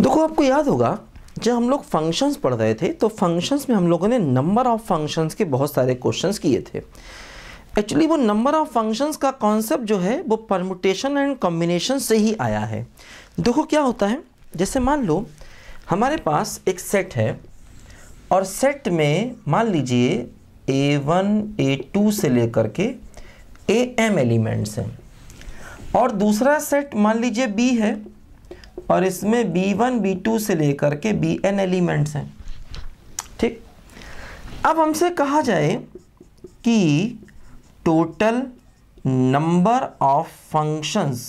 देखो आपको याद होगा जब हम लोग फंक्शंस पढ़ रहे थे तो फंक्शंस में हम लोगों ने नंबर ऑफ़ फंक्शंस के बहुत सारे क्वेश्चंस किए थे एक्चुअली वो नंबर ऑफ़ फंक्शंस का कॉन्सेप्ट जो है वो परमुटेशन एंड कॉम्बिनेशन से ही आया है देखो क्या होता है जैसे मान लो हमारे पास एक सेट है और सेट में मान लीजिए ए वन ए टू से लेकर के ए एम एलिमेंट्स हैं और दूसरा सेट मान लीजिए बी है और इसमें B1, B2 से लेकर के Bn एलिमेंट्स हैं ठीक अब हमसे कहा जाए कि total number of functions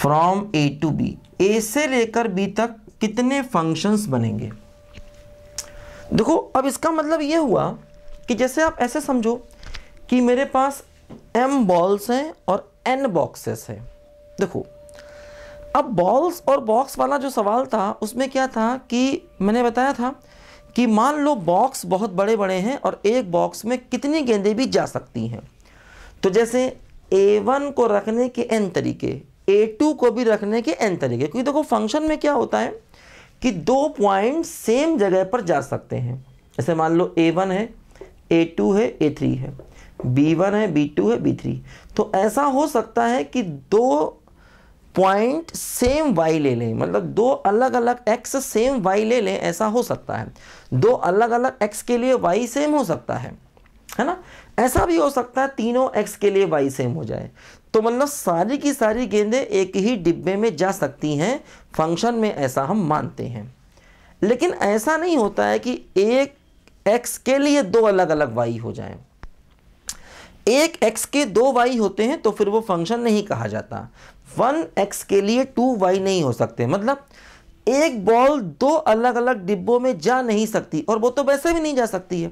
from A to B A से लेकर बी तक कितने फंक्शंस बनेंगे देखो अब इसका मतलब यह हुआ कि जैसे आप ऐसे समझो कि मेरे पास एम बॉल्स हैं और एन बॉक्सेस हैं देखो अब बॉल्स और बॉक्स वाला जो सवाल था उसमें क्या था कि मैंने बताया था कि मान लो बॉक्स बहुत बड़े बड़े हैं और एक बॉक्स में कितनी गेंदें भी जा सकती हैं तो जैसे ए वन को रखने के एन तरीके ए टू को भी रखने के एन तरीके क्योंकि देखो फंक्शन में क्या होता है कि दो पॉइंट सेम जगह पर जा सकते हैं जैसे मान लो ए वन है ए टू है ए थ्री है बी वन है बी टू है बी थ्री तो ऐसा हो सकता है कि दो पॉइंट सेम वाई ले लें मतलब दो अलग अलग एक्स सेम वाई ले लें ऐसा हो सकता है दो अलग अलग एक्स के लिए वाई सेम हो सकता है है ना ऐसा भी हो सकता है तीनों एक्स के लिए वाई सेम हो जाए तो मतलब सारी की सारी गेंदें एक ही डिब्बे में जा सकती हैं फंक्शन में ऐसा हम मानते हैं लेकिन ऐसा नहीं होता है कि एक एक्स के लिए दो अलग अलग वाई हो जाए एक एक्स के दो वाई होते हैं तो फिर वो फंक्शन नहीं कहा जाता वन एक्स के लिए टू वाई नहीं हो सकते मतलब एक बॉल दो अलग अलग डिब्बों में जा नहीं सकती और वो तो वैसे भी नहीं जा सकती है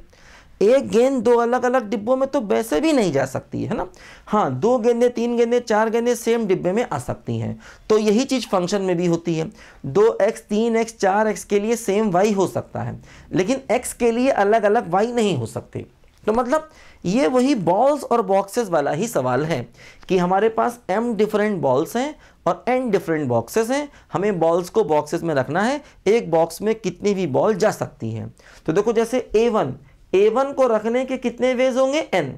एक गेंद दो अलग अलग डिब्बों में तो वैसे भी नहीं जा सकती है ना हाँ दो गेंदे तीन गेंदे चार गेंदे सेम डिब्बे में आ सकती हैं तो यही चीज़ फंक्शन में भी होती है दो एक्स तीन एक्स चार एक्स के लिए सेम वाई हो सकता है लेकिन एक्स के लिए अलग अलग वाई नहीं हो सकते तो मतलब ये वही बॉल्स और बॉक्सेस वाला ही सवाल है कि हमारे पास एम डिफरेंट बॉल्स हैं और एन डिफरेंट बॉक्सेस हैं हमें बॉल्स को बॉक्सेस में रखना है एक बॉक्स में कितनी भी बॉल जा सकती हैं तो देखो जैसे ए वन ए वन को रखने के कितने वेज होंगे एन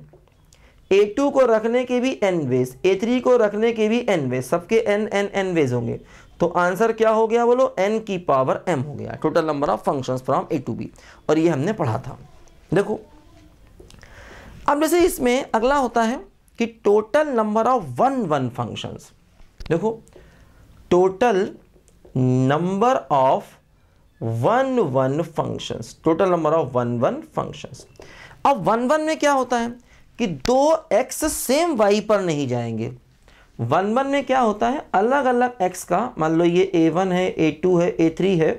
ए टू को रखने के भी एन वेज ए थ्री को रखने के भी एन वेज सबके एन एन एन वेज होंगे तो आंसर क्या हो गया बोलो एन की पावर एम हो गया total number of functions from A to B और ये हमने पढ़ा था देखो अब जैसे इसमें अगला होता है कि total number of one one functions देखो total number of one one functions total number of one one functions अब वन वन में क्या होता है कि दो एक्स सेम वाई पर नहीं जाएंगे वन वन में क्या होता है अलग अलग एक्स का मान लो ये ए वन है ए टू है ए थ्री है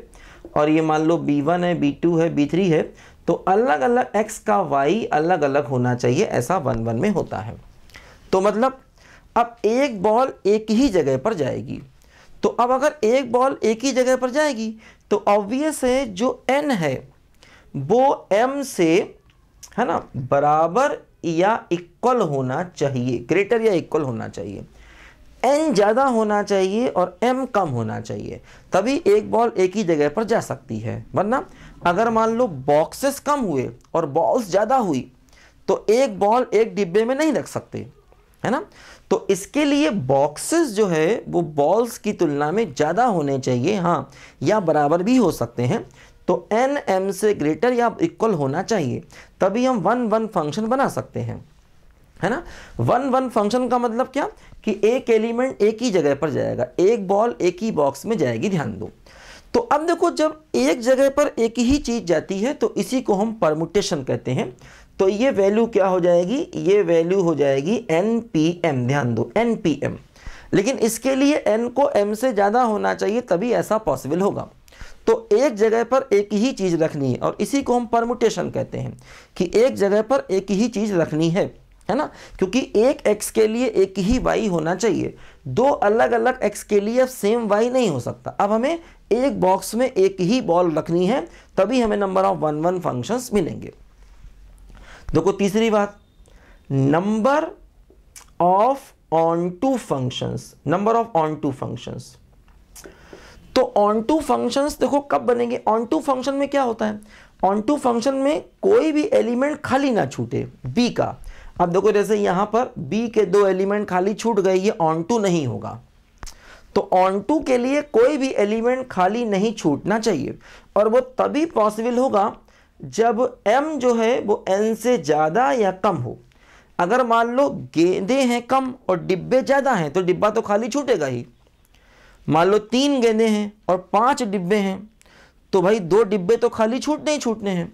और ये मान लो बी वन है बी टू है बी थ्री है तो अलग अलग एक्स का वाई अलग अलग होना चाहिए ऐसा वन वन में होता है तो मतलब अब एक बॉल एक ही जगह पर जाएगी तो अब अगर एक बॉल एक ही जगह पर जाएगी तो ऑब्वियस है जो एन है वो एम से है ना बराबर या इक्वल होना चाहिए ग्रेटर या इक्वल होना चाहिए एन ज़्यादा होना चाहिए और एम कम होना चाहिए तभी एक बॉल एक ही जगह पर जा सकती है वरना अगर मान लो बॉक्सेस कम हुए और बॉल्स ज़्यादा हुई तो एक बॉल एक डिब्बे में नहीं रख सकते है ना तो इसके लिए बॉक्सेस जो है वो बॉल्स की तुलना में ज़्यादा होने चाहिए हाँ या बराबर भी हो सकते हैं तो एन एम से ग्रेटर या इक्वल होना चाहिए तभी हम वन वन फंक्शन बना सकते हैं है ना वन वन फंक्शन का मतलब क्या कि एक एलिमेंट एक ही जगह पर जाएगा एक बॉल एक ही बॉक्स में जाएगी ध्यान दो तो अब देखो जब एक जगह पर एक ही चीज़ जाती है तो इसी को हम परमुटेशन कहते हैं तो ये वैल्यू क्या हो जाएगी ये वैल्यू हो जाएगी एन पी एम ध्यान दो एन पी एम लेकिन इसके लिए एन को एम से ज़्यादा होना चाहिए तभी ऐसा पॉसिबल होगा तो एक जगह पर एक ही चीज़ रखनी है और इसी को हम परमुटेशन कहते हैं कि एक जगह पर एक ही चीज़ रखनी है है ना क्योंकि एक एक्स के लिए एक ही वाई होना चाहिए दो अलग अलग एक्स के लिए सेम वाई नहीं हो सकता अब हमें एक बॉक्स में एक ही बॉल रखनी है तभी हमें number of one one function मिलेंगे देखो तीसरी बात number of onto functions number of onto functions तो ऑन टू फंक्शंस देखो कब बनेंगे ऑन टू फंक्शन में क्या होता है ऑन टू फंक्शन में कोई भी एलिमेंट खाली ना छूटे बी का अब देखो जैसे यहाँ पर बी के दो एलिमेंट खाली छूट गए ये ऑन टू नहीं होगा तो ऑन टू के लिए कोई भी एलिमेंट खाली नहीं छूटना चाहिए और वो तभी पॉसिबल होगा जब m जो है वो n से ज़्यादा या कम हो अगर मान लो गेंदे हैं कम और डिब्बे ज़्यादा हैं तो डिब्बा तो खाली छूटेगा ही मान लो तीन गेंदे हैं और पांच डिब्बे हैं तो भाई दो डिब्बे तो खाली छूटने ही छूटने हैं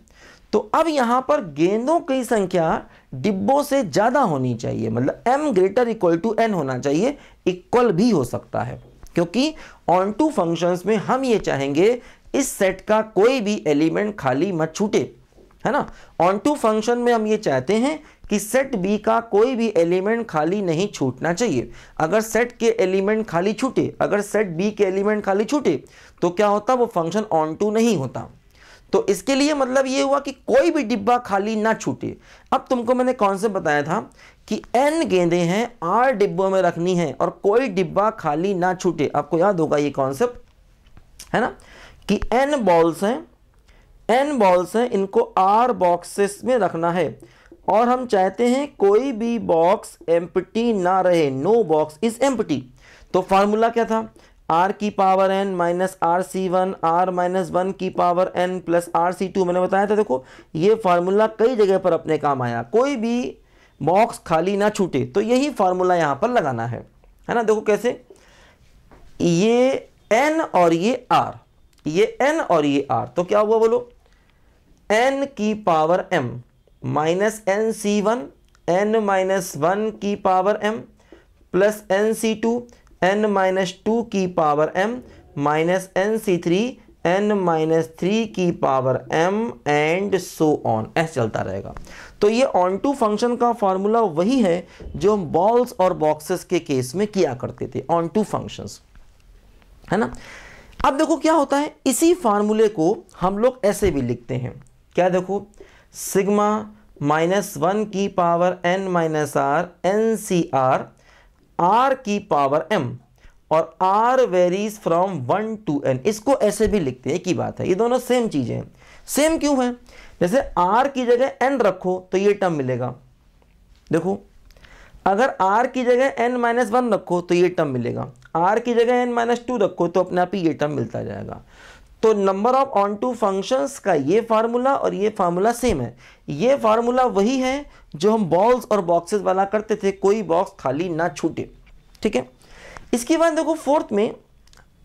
तो अब यहाँ पर गेंदों की संख्या डिब्बों से ज़्यादा होनी चाहिए मतलब m greater equal to n होना चाहिए इक्वल भी हो सकता है क्योंकि ऑन टू फंक्शंस में हम ये चाहेंगे इस सेट का कोई भी एलिमेंट खाली मत छूटे है ना ऑन टू फंक्शन में हम ये चाहते हैं कि सेट बी का कोई भी एलिमेंट खाली नहीं छूटना चाहिए अगर सेट के एलिमेंट खाली छूटे अगर सेट बी के एलिमेंट खाली छूटे तो क्या होता वो फंक्शन ऑन टू नहीं होता तो इसके लिए मतलब ये हुआ कि कोई भी डिब्बा खाली ना छूटे अब तुमको मैंने कॉन्सेप्ट बताया था कि एन गेंदे हैं आर डिब्बों में रखनी है और कोई डिब्बा खाली ना छूटे आपको याद होगा ये कॉन्सेप्ट है ना कि एन बॉल्स हैं एन बॉल्स हैं इनको आर बॉक्सेस में रखना है और हम चाहते हैं कोई भी बॉक्स एम्पटी ना रहे नो बॉक्स इज एम्पटी तो फार्मूला क्या था आर की power n minus r C one r minus one की power n plus r C two मैंने बताया था देखो ये फार्मूला कई जगह पर अपने काम आया कोई भी बॉक्स खाली ना छूटे तो यही फार्मूला यहाँ पर लगाना है है ना देखो कैसे ये एन और ये आर ये एन और ये आर तो क्या हुआ बोलो एन की power m minus n C one n minus one की power m plus n C two n minus two की power m minus n C three n minus three की power m and so on ऐसे चलता रहेगा तो ये onto function का formula वही है जो हम बॉल्स और बॉक्सेस के केस में किया करते थे ऑन टू फंक्शंस है ना अब देखो क्या होता है इसी फार्मूले को हम लोग ऐसे भी लिखते हैं क्या देखो सिग्मा माइनस वन की power n minus r n C r r की पावर एम और r varies from one to n इसको ऐसे भी लिखते हैं एक ही बात है ये दोनों सेम चीज़ें हैं सेम क्यों है जैसे आर की जगह एन रखो तो ये टर्म मिलेगा देखो अगर आर की जगह एन माइनस वन रखो तो ये टर्म मिलेगा आर की जगह एन माइनस टू रखो तो अपने आप ही ये टर्म मिलता जाएगा तो number of onto functions का ये फार्मूला और ये फार्मूला सेम है ये फार्मूला वही है जो हम बॉल्स और बॉक्सेस वाला करते थे कोई बॉक्स खाली ना छूटे ठीक है इसके बाद देखो फोर्थ में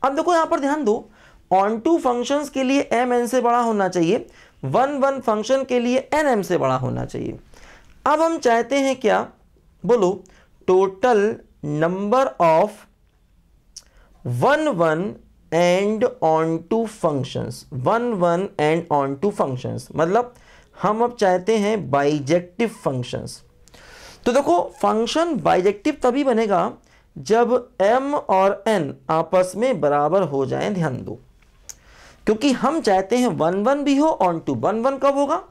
अब देखो यहाँ पर ध्यान दो ऑन टू फंक्शन के लिए एम एन से बड़ा होना चाहिए वन वन फंक्शन के लिए एन एम से बड़ा होना चाहिए अब हम चाहते हैं क्या बोलो total number of one one and onto functions one one and onto functions मतलब हम अब चाहते हैं बाइजेक्टिव फंक्शंस तो देखो फंक्शन बाइजेक्टिव तभी बनेगा जब m और n आपस में बराबर हो जाएं ध्यान दो क्योंकि हम चाहते हैं वन वन भी हो ऑन टू वन वन कब होगा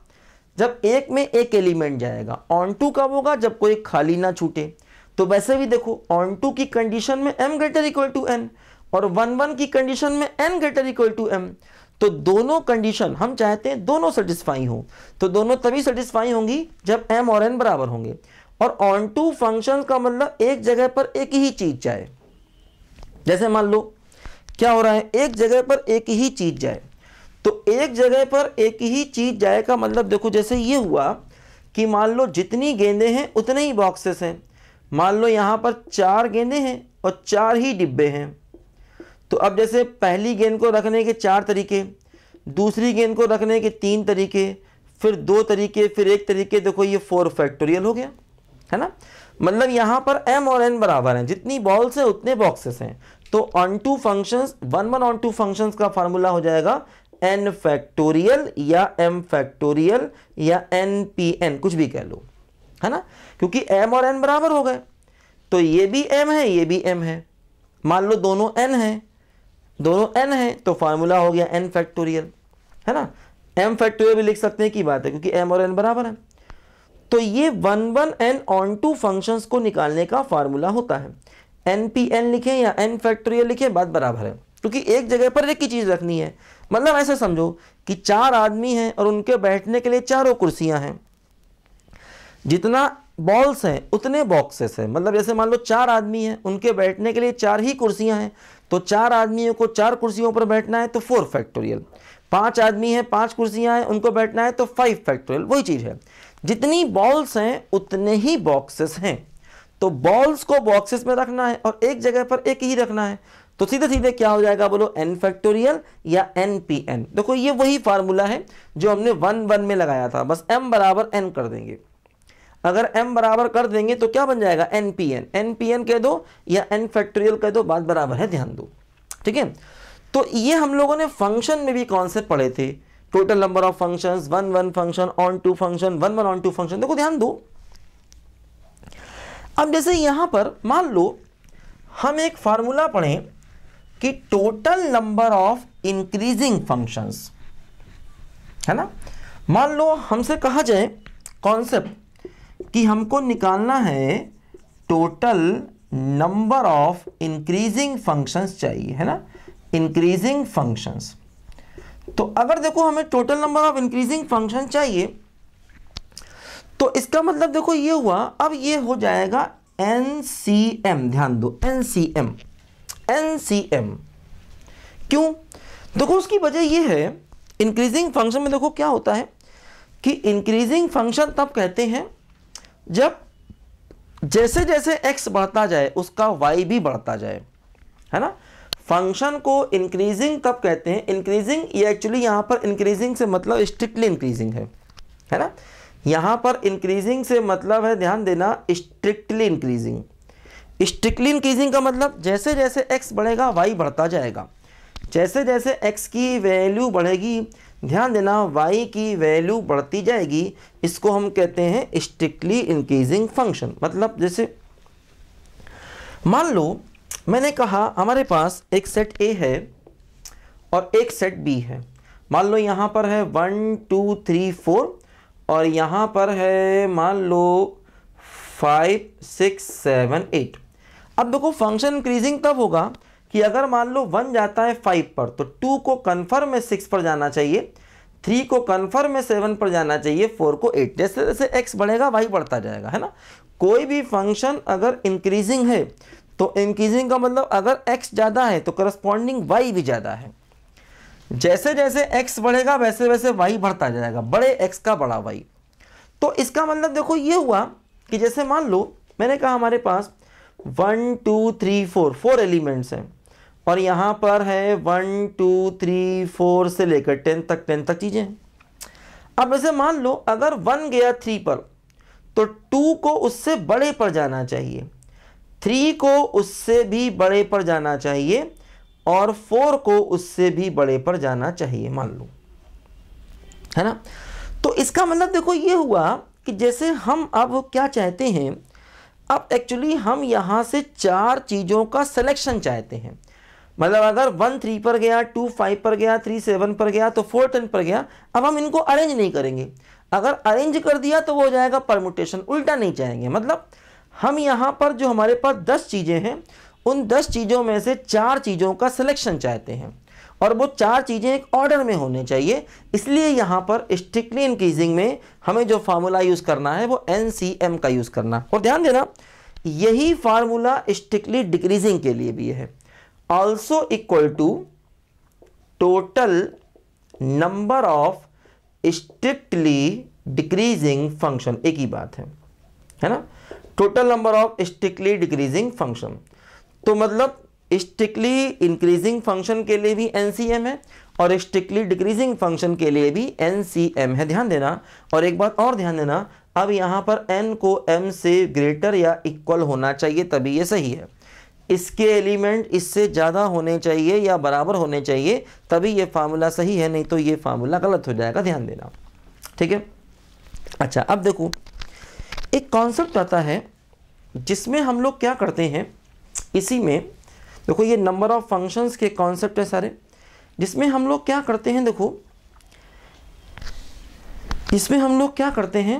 जब एक में एक एलिमेंट जाएगा ऑन टू कब होगा जब कोई खाली ना छूटे तो वैसे भी देखो ऑन टू की कंडीशन में m greater equal to n और वन वन की कंडीशन में n greater equal to m तो दोनों कंडीशन हम चाहते हैं दोनों सेटिस्फाई हो तो दोनों तभी सेटिस्फाई होंगी जब एम और एन बराबर होंगे और ऑन टू फंक्शन का मतलब एक जगह पर एक ही चीज जाए जैसे मान लो क्या हो रहा है एक जगह पर एक ही चीज जाए तो एक जगह पर एक ही चीज जाए का मतलब देखो जैसे ये हुआ कि मान लो जितनी गेंदे हैं उतने ही बॉक्सेस हैं मान लो यहां पर चार गेंदे हैं और चार ही डिब्बे हैं तो अब जैसे पहली गेंद को रखने के चार तरीके दूसरी गेंद को रखने के तीन तरीके फिर दो तरीके फिर एक तरीके देखो ये फोर फैक्टोरियल हो गया है ना मतलब यहाँ पर एम और एन बराबर हैं जितनी बॉल्स हैं उतने बॉक्सेस हैं तो onto functions one one onto functions का फार्मूला हो जाएगा एन फैक्टोरियल या एम फैक्टोरियल या एन पी एन कुछ भी कह लो है ना क्योंकि एम और एन बराबर हो गए तो ये भी एम है ये भी एम है मान लो दोनों एन है दोनों एन है तो फार्मूला हो गया एन फैक्टोरियल है ना एम फैक्टोरियल भी लिख सकते हैं की बात है क्योंकि एम और एन बराबर है तो ये one one and onto function को निकालने का फार्मूला होता है एन पी एन लिखें या एन फैक्टोरियल लिखें बात बराबर है क्योंकि एक जगह पर एक ही चीज़ रखनी है मतलब ऐसा समझो कि चार आदमी हैं और उनके बैठने के लिए चारों कुर्सियां हैं जितना बॉल्स हैं उतने बॉक्सेस हैं मतलब जैसे मान लो चार आदमी हैं उनके बैठने के लिए चार ही कुर्सियां हैं तो चार आदमियों को चार कुर्सियों पर बैठना है तो फोर फैक्टोरियल पांच आदमी हैं पांच कुर्सियां हैं उनको बैठना है तो फाइव फैक्टोरियल वही चीज़ है जितनी बॉल्स हैं उतने ही बॉक्सेस हैं तो बॉल्स को बॉक्सेस में रखना है और एक जगह पर एक ही रखना है तो सीधे सीधे क्या हो जाएगा बोलो एन फैक्टोरियल या एन पी एन देखो ये वही फार्मूला है जो हमने वन वन में लगाया था बस एम बराबर एन कर देंगे अगर m बराबर कर देंगे तो क्या बन जाएगा n P n n P n कह दो या एन फैक्टोरियल कह दो बात बराबर है ध्यान दो ठीक है तो ये हम लोगों ने फंक्शन में भी कॉन्सेप्ट पढ़े थे total number of function one one function onto function one one onto function देखो ध्यान दो अब जैसे यहां पर मान लो हम एक फार्मूला पढ़े कि total number of increasing functions है ना मान लो हमसे कहा जाए कॉन्सेप्ट कि हमको निकालना है total number of increasing functions चाहिए है ना इंक्रीजिंग फंक्शंस तो अगर देखो हमें total number of increasing function चाहिए तो इसका मतलब देखो ये हुआ अब ये हो जाएगा एन सी एम ध्यान दो n C m n C m क्यों देखो उसकी वजह ये है इंक्रीजिंग फंक्शन में देखो क्या होता है कि इंक्रीजिंग फंक्शन तब कहते हैं जब जैसे जैसे x बढ़ता जाए उसका y भी बढ़ता जाए है ना फंक्शन को इंक्रीजिंग कब कहते हैं इंक्रीजिंग ये एक्चुअली यहाँ पर इंक्रीजिंग से मतलब स्ट्रिक्टली इंक्रीजिंग है है ना यहाँ पर इंक्रीजिंग से मतलब है ध्यान देना स्ट्रिक्टली इंक्रीजिंग स्ट्रिक्टली इंक्रीजिंग का मतलब जैसे जैसे एक्स बढ़ेगा वाई बढ़ता जाएगा जैसे जैसे एक्स की वैल्यू बढ़ेगी ध्यान देना वाई की वैल्यू बढ़ती जाएगी इसको हम कहते हैं स्ट्रिक्टली इंक्रीजिंग फंक्शन मतलब जैसे मान लो मैंने कहा हमारे पास एक सेट ए है और एक सेट बी है मान लो यहाँ पर है वन टू थ्री फोर और यहाँ पर है मान लो फाइव सिक्स सेवन एट अब देखो फंक्शन इंक्रीजिंग तब होगा कि अगर मान लो वन जाता है फाइव पर तो टू को कन्फर्म में सिक्स पर जाना चाहिए थ्री को कन्फर्म में सेवन पर जाना चाहिए फोर को एट जैसे जैसे एक्स बढ़ेगा वाई बढ़ता जाएगा है ना कोई भी फंक्शन अगर इंक्रीजिंग है तो इंक्रीजिंग का मतलब अगर एक्स ज़्यादा है तो करस्पॉन्डिंग वाई भी ज़्यादा है जैसे जैसे एक्स बढ़ेगा वैसे वैसे वाई बढ़ता जाएगा बड़े एक्स का बड़ा वाई तो इसका मतलब देखो ये हुआ कि जैसे मान लो मैंने कहा हमारे पास one two three four four elements हैं और यहाँ पर है वन टू थ्री फोर से लेकर टेन तक टेन तक चीज़ें हैं अब ऐसे मान लो अगर वन गया थ्री पर तो टू को उससे बड़े पर जाना चाहिए थ्री को उससे भी बड़े पर जाना चाहिए और फोर को उससे भी बड़े पर जाना चाहिए मान लो है ना तो इसका मतलब देखो ये हुआ कि जैसे हम अब क्या चाहते हैं अब एक्चुअली हम यहाँ से चार चीज़ों का सिलेक्शन चाहते हैं मतलब अगर वन थ्री पर गया टू फाइव पर गया थ्री सेवन पर गया तो फोर टेन पर गया अब हम इनको अरेंज नहीं करेंगे अगर अरेंज कर दिया तो वो हो जाएगा परमुटेशन उल्टा नहीं चाहेंगे मतलब हम यहाँ पर जो हमारे पास दस चीज़ें हैं उन दस चीज़ों में से चार चीज़ों का सिलेक्शन चाहते हैं और वो चार चीज़ें एक ऑर्डर में होने चाहिए इसलिए यहाँ पर स्ट्रिक्टली इंक्रीजिंग में हमें जो फार्मूला यूज़ करना है वो एन का यूज़ करना और ध्यान देना यही फार्मूला स्ट्रिक्टली डिक्रीजिंग के लिए भी है also equal to total number of strictly decreasing function एक ही बात है है ना total number of strictly decreasing function तो मतलब स्ट्रिक्टली इंक्रीजिंग फंक्शन के लिए भी एन सी एम है और स्ट्रिक्टली डिक्रीजिंग फंक्शन के लिए भी एन सी एम है ध्यान देना और एक बात और ध्यान देना अब यहाँ पर एन को एम से ग्रेटर या इक्वल होना चाहिए तभी ये सही है इसके एलिमेंट इससे ज़्यादा होने चाहिए या बराबर होने चाहिए तभी ये फार्मूला सही है नहीं तो ये फार्मूला गलत हो जाएगा ध्यान देना ठीक है अच्छा अब देखो एक कॉन्सेप्ट आता है जिसमें हम लोग क्या करते हैं इसी में देखो ये नंबर ऑफ़ फंक्शंस के कॉन्सेप्ट है सारे जिसमें हम लोग क्या करते हैं देखो इसमें हम लोग क्या करते हैं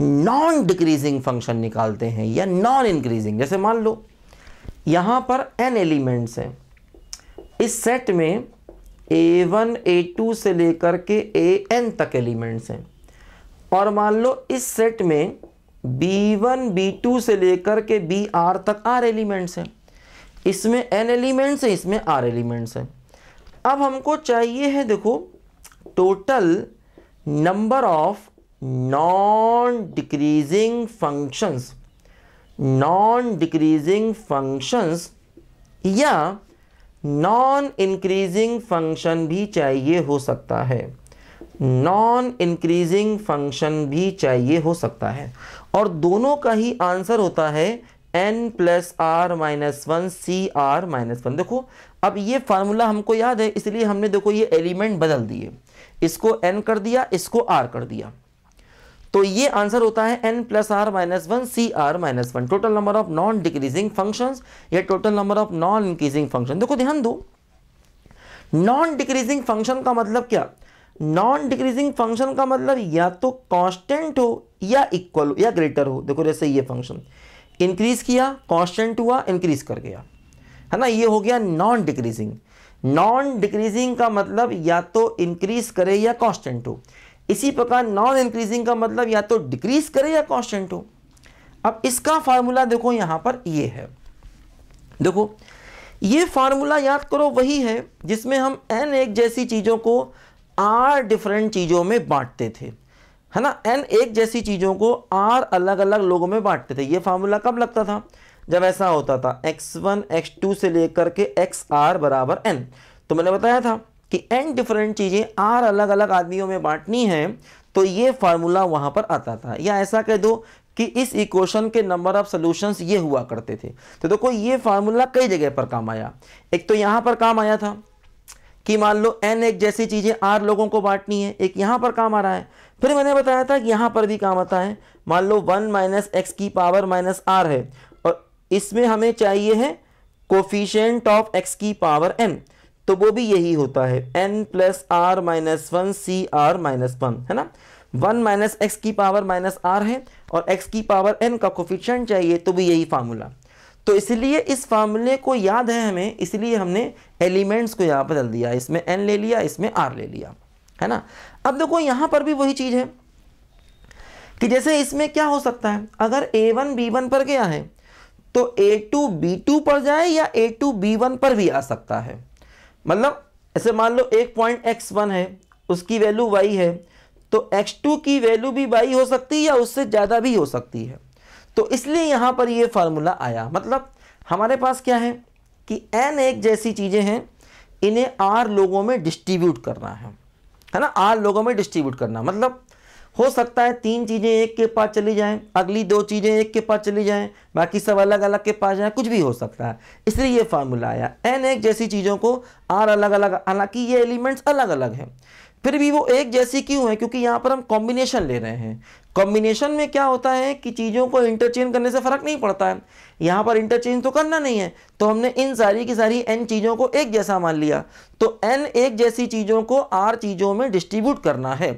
नॉन डिक्रीजिंग फंक्शन निकालते हैं या नॉन इंक्रीजिंग जैसे मान लो यहाँ पर एन एलिमेंट्स हैं इस सेट में ए वन ए टू से लेकर के ए एन तक एलिमेंट्स हैं और मान लो इस सेट में बी वन बी टू से लेकर के बी आर तक आर एलिमेंट्स हैं इसमें एन एलिमेंट्स हैं इसमें आर एलिमेंट्स हैं अब हमको चाहिए है देखो total number of non decreasing functions non decreasing functions या नॉन इंक्रीजिंग फंक्शन भी चाहिए हो सकता है नॉन इंक्रीजिंग फंक्शन भी चाहिए हो सकता है और दोनों का ही आंसर होता है n plus r minus one C r minus one देखो अब ये फार्मूला हमको याद है इसलिए हमने देखो ये एलिमेंट बदल दिए इसको एन कर दिया इसको आर कर दिया तो ये आंसर होता है n plus r minus one C r minus one total number of non decreasing function या total number of non increasing function देखो ध्यान दो नॉन डिक्रीजिंग फंक्शन का मतलब क्या नॉन डिक्रीजिंग फंक्शन का मतलब या तो कांस्टेंट हो या इक्वल हो या ग्रेटर हो देखो जैसे ये फंक्शन इंक्रीज किया कांस्टेंट हुआ इंक्रीज कर गया है ना ये हो गया नॉन डिक्रीजिंग नॉन डिक्रीजिंग का मतलब या तो इंक्रीज करे या कांस्टेंट हो इसी प्रकार नॉन इंक्रीजिंग का मतलब या तो डिक्रीज करे या कांस्टेंट हो अब इसका फार्मूला देखो यहां पर ये है देखो ये फार्मूला याद करो वही है जिसमें हम एन एक जैसी चीज़ों को आर डिफरेंट चीज़ों में बांटते थे है ना एन एक जैसी चीज़ों को आर अलग अलग लोगों में बांटते थे ये फार्मूला कब लगता था जब ऐसा होता था एक्स वन एक्स टू से लेकर के एक्स आर बराबर एन तो मैंने बताया था कि एन डिफरेंट चीज़ें आर अलग अलग आदमियों में बांटनी है तो ये फार्मूला वहाँ पर आता था या ऐसा कह दो कि इस इक्वेशन के नंबर ऑफ सॉल्यूशंस ये हुआ करते थे तो देखो ये फार्मूला कई जगह पर काम आया एक तो यहाँ पर काम आया था कि मान लो एन एक जैसी चीज़ें आर लोगों को बांटनी है एक यहाँ पर काम आ रहा है फिर मैंने बताया था कि यहाँ पर भी काम आता है मान लो वन माइनस एक्स की पावर माइनस आर है और इसमें हमें चाहिए है कोफिशेंट ऑफ एक्स की पावर एन तो वो भी यही होता है n plus r minus one C r minus one है ना वन माइनस एक्स की पावर माइनस आर है और एक्स की पावर एन का कोफिशेंट चाहिए तो भी यही फार्मूला तो इसलिए इस फार्मूले को याद है हमें इसलिए हमने एलिमेंट्स को यहाँ बदल दिया इसमें एन ले लिया इसमें आर ले लिया है ना अब देखो यहाँ पर भी वही चीज़ है कि जैसे इसमें क्या हो सकता है अगर ए वन बी वन पर गया है तो ए टू बी टू पर जाए या ए टू बी वन पर भी आ सकता है मतलब ऐसे मान लो एक पॉइंट एक्स वन है उसकी वैल्यू वाई है तो एक्स टू की वैल्यू भी वाई हो सकती है या उससे ज़्यादा भी हो सकती है तो इसलिए यहाँ पर ये फार्मूला आया मतलब हमारे पास क्या है कि एन एक जैसी चीज़ें हैं इन्हें आर लोगों में डिस्ट्रीब्यूट करना है है ना आर लोगों में डिस्ट्रीब्यूट करना मतलब हो सकता है तीन चीज़ें एक के पास चली जाएं अगली दो चीज़ें एक के पास चली जाएं बाकी सब अलग अलग के पास जाएं कुछ भी हो सकता है इसलिए ये फार्मूला आया एन एक जैसी चीज़ों को आर अलग अलग हालांकि ये एलिमेंट्स अलग अलग हैं फिर भी वो एक जैसी क्यों है क्योंकि यहाँ पर हम कॉम्बिनेशन ले रहे हैं कॉम्बिनेशन में क्या होता है कि चीज़ों को इंटरचेंज करने से फ़र्क नहीं पड़ता है यहाँ पर इंटरचेंज तो करना नहीं है तो हमने इन सारी की सारी एन चीज़ों को एक जैसा मान लिया तो एन एक जैसी चीज़ों को आर चीज़ों में डिस्ट्रीब्यूट करना है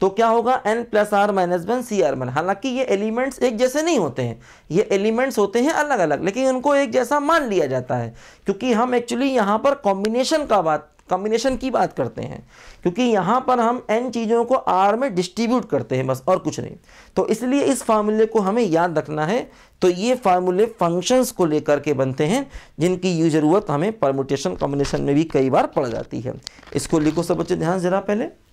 तो क्या होगा n plus r minus one C r one हालांकि ये एलिमेंट्स एक जैसे नहीं होते हैं ये एलिमेंट्स होते हैं अलग अलग लेकिन उनको एक जैसा मान लिया जाता है क्योंकि हम एक्चुअली यहाँ पर कॉम्बिनेशन का बात कॉम्बिनेशन की बात करते हैं क्योंकि यहाँ पर हम एन चीज़ों को आर में डिस्ट्रीब्यूट करते हैं बस और कुछ नहीं तो इसलिए इस फार्मूले को हमें याद रखना है तो ये फार्मूले फंक्शंस को लेकर के बनते हैं जिनकी यू ज़रूरत हमें परमोटेशन कॉम्बिनेशन में भी कई बार पड़ जाती है इसको लिखो सब बच्चे ध्यान ज़रा पहले